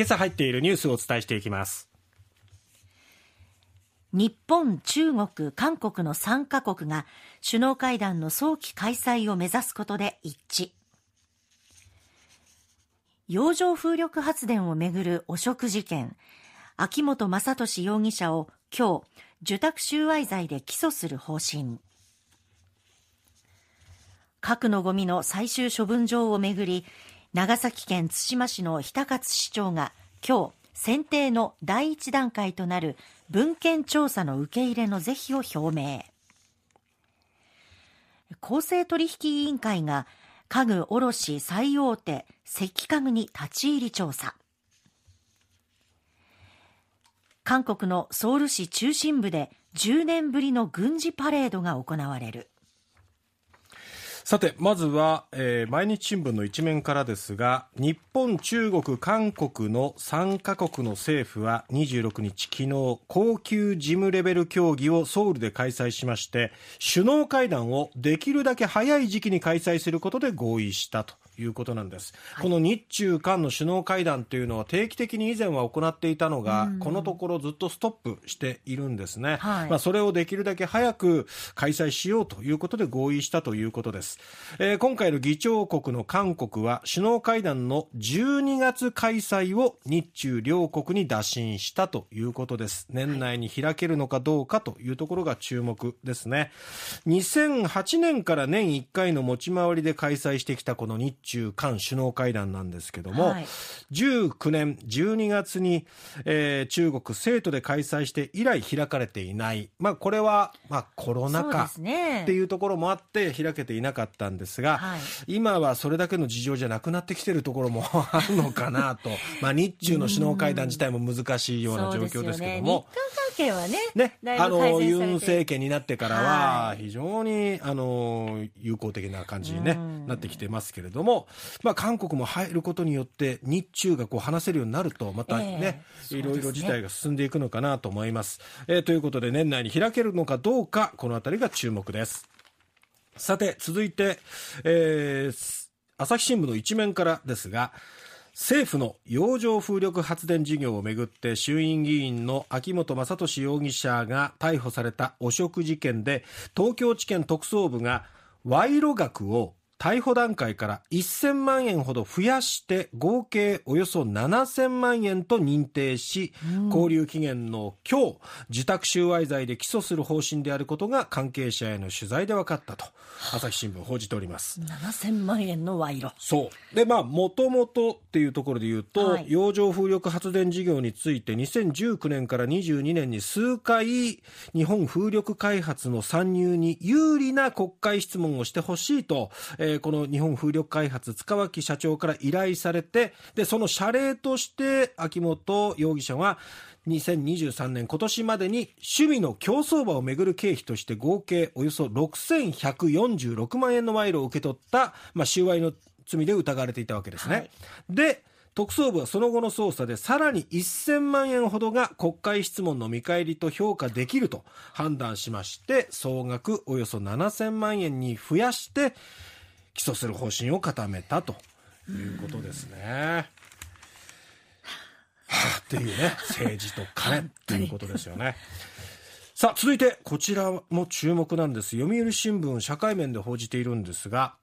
今朝入っているニュースをお伝えしていきます日本、中国、韓国の3カ国が首脳会談の早期開催を目指すことで一致洋上風力発電をめぐる汚職事件秋本正利容疑者を今日受託収賄罪で起訴する方針核のゴミの最終処分場をめぐり長崎県対馬市の比田勝市長が今日選定の第一段階となる文献調査の受け入れの是非を表明公正取引委員会が家具卸最大手石家具に立ち入り調査韓国のソウル市中心部で10年ぶりの軍事パレードが行われるさて、まずは、えー、毎日新聞の一面からですが、日本、中国、韓国の3カ国の政府は26日、昨日、高級事務レベル協議をソウルで開催しまして、首脳会談をできるだけ早い時期に開催することで合意したということなんです、はい、この日中韓の首脳会談というのは定期的に以前は行っていたのが、うん、このところずっとストップしているんですね、はい、まあ、それをできるだけ早く開催しようということで合意したということです、えー、今回の議長国の韓国は首脳会談の12月開催を日中両国に打診したということです年内に開けるのかどうかというところが注目ですね2008年から年1回の持ち回りで開催してきたこの日中韓首脳会談なんですけども、はい、19年12月に、えー、中国成都で開催して以来開かれていない、まあ、これは、まあ、コロナ禍っていうところもあって開けていなかったんですが、はい、今はそれだけの事情じゃなくなってきてるところも あるのかなと、まあ、日中の首脳会談自体も難しいような状況ですけども。権はね、ねあのユン政権になってからは、非常にあの友好的な感じにね、うん、なってきてますけれども、まあ、韓国も入ることによって、日中がこう話せるようになると、またね、いろいろ事態が進んでいくのかなと思います。えー、ということで、年内に開けるのかどうか、このあたりが注目です。さて、続いて、えー、朝日新聞の一面からですが、政府の洋上風力発電事業をめぐって衆院議員の秋本正俊容疑者が逮捕された汚職事件で東京地検特捜部が賄賂額を逮捕段階から1000万円ほど増やして合計およそ7000万円と認定し、交留期限の今日受託収賄罪で起訴する方針であることが関係者への取材で分かったと朝日新聞報じております7000万円の賄賂そうでまあもともとっていうところで言うと、はい、洋上風力発電事業について2019年から22年に数回日本風力開発の参入に有利な国会質問をしてほしいと、ええー、この日本風力開発塚脇社長から依頼されてでその謝礼として秋元容疑者は2023年今年までに趣味の競走馬をめぐる経費として合計およそ6146万円の賄賂を受け取った、まあ、収賄の罪で疑われていたわけですね。はい、で特捜部はその後の捜査でさらに1000万円ほどが国会質問の見返りと評価できると判断しまして総額およそ7000万円に増やして起訴する方針を固めたということですね。はあ、っていうね、政治と金っていうことですよね。さあ、続いて、こちらも注目なんです。読売新聞、社会面で報じているんですが、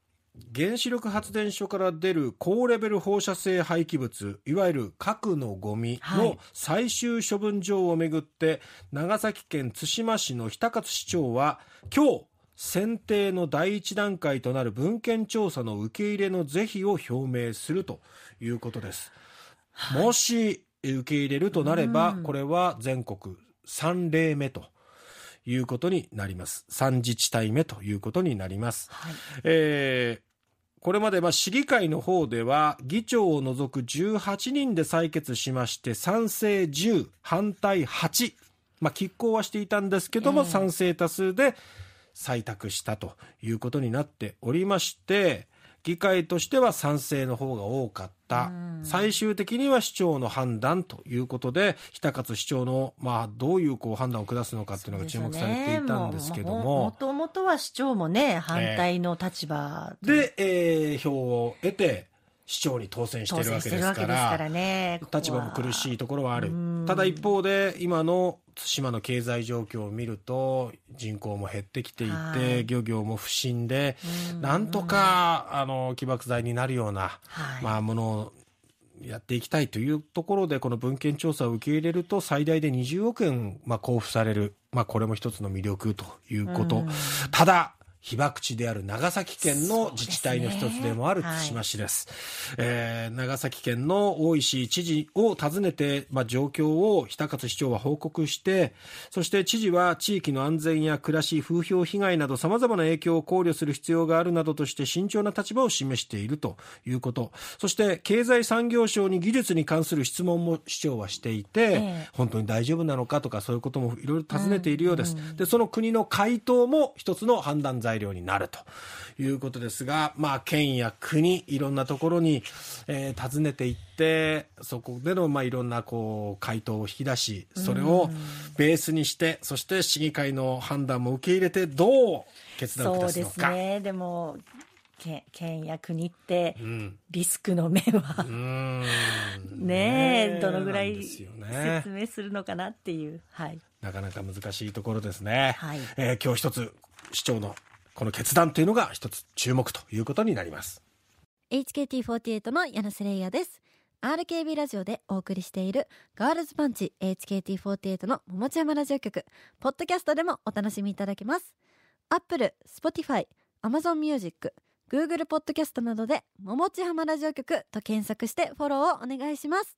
原子力発電所から出る高レベル放射性廃棄物、いわゆる核のゴミの最終処分場をめぐって、長崎県対馬市の比田勝市長は、今日、選定の第一段階となる文献調査の受け入れの是非を表明するということです。はい、もし受け入れるとなれば、これは全国3例目と。いうことになります。3自治体目ということになります。はい、えーこれまでま市議会の方では議長を除く18人で採決しまして賛成10反対8、まあ、拮抗はしていたんですけども、賛成多数で採択したということになっておりまして、議会としては賛成の方が多かった、最終的には市長の判断ということで、日田勝市長の、まあ、どういうこう判断を下すのかっていうのが注目されていたんですけども。ね、もももともとは市長もね、反対の立場で、えー、えー、票を得て、市長に当選してるわけですからね、立場も苦しいところはあるただ一方で今の対馬の経済状況を見ると人口も減ってきていて、漁業も不振でなんとかあの起爆剤になるような、まあ、ものをやっていきたいというところでこの文献調査を受け入れると最大で20億円、まあ、交付される、まあ、これも一つの魅力ということ、ただ被爆地である長崎県の自治体の一つでもある対馬市です。ですねはい、えー、長崎県の大石知事を訪ねて、まあ、状況を日高市長は報告して、そして知事は地域の安全や暮らし、風評被害など様々な影響を考慮する必要があるなどとして慎重な立場を示しているということ。そして経済産業省に技術に関する質問も市長はしていて、ええ、本当に大丈夫なのかとかそういうこともいろいろ尋ねているようです。うんうん、で、その国の回答も一つの判断材材料になるということですが、まあ、県や国、いろんなところに、えー、訪ねていって、そこでの、まあ、いろんなこう回答を引き出し、それをベースにして、そして市議会の判断も受け入れて、どう決断を下すのか。そうですねでも県県や国ってリスクの面は、うん、ねえどのぐらい説明するのかなっていう、はい、なかなか難しいところですね、はいえー、今日一つ市長のこの決断というのが一つ注目ということになります HKT48 の柳瀬玲也です RKB ラジオでお送りしているガールズパンチ HKT48 の桃地山ラジオ局ポッドキャストでもお楽しみいただけますアップル、スポティファイ、アマゾンミュージック、グーグルポッドキャストなどで桃地浜ラジオ局と検索してフォローをお願いします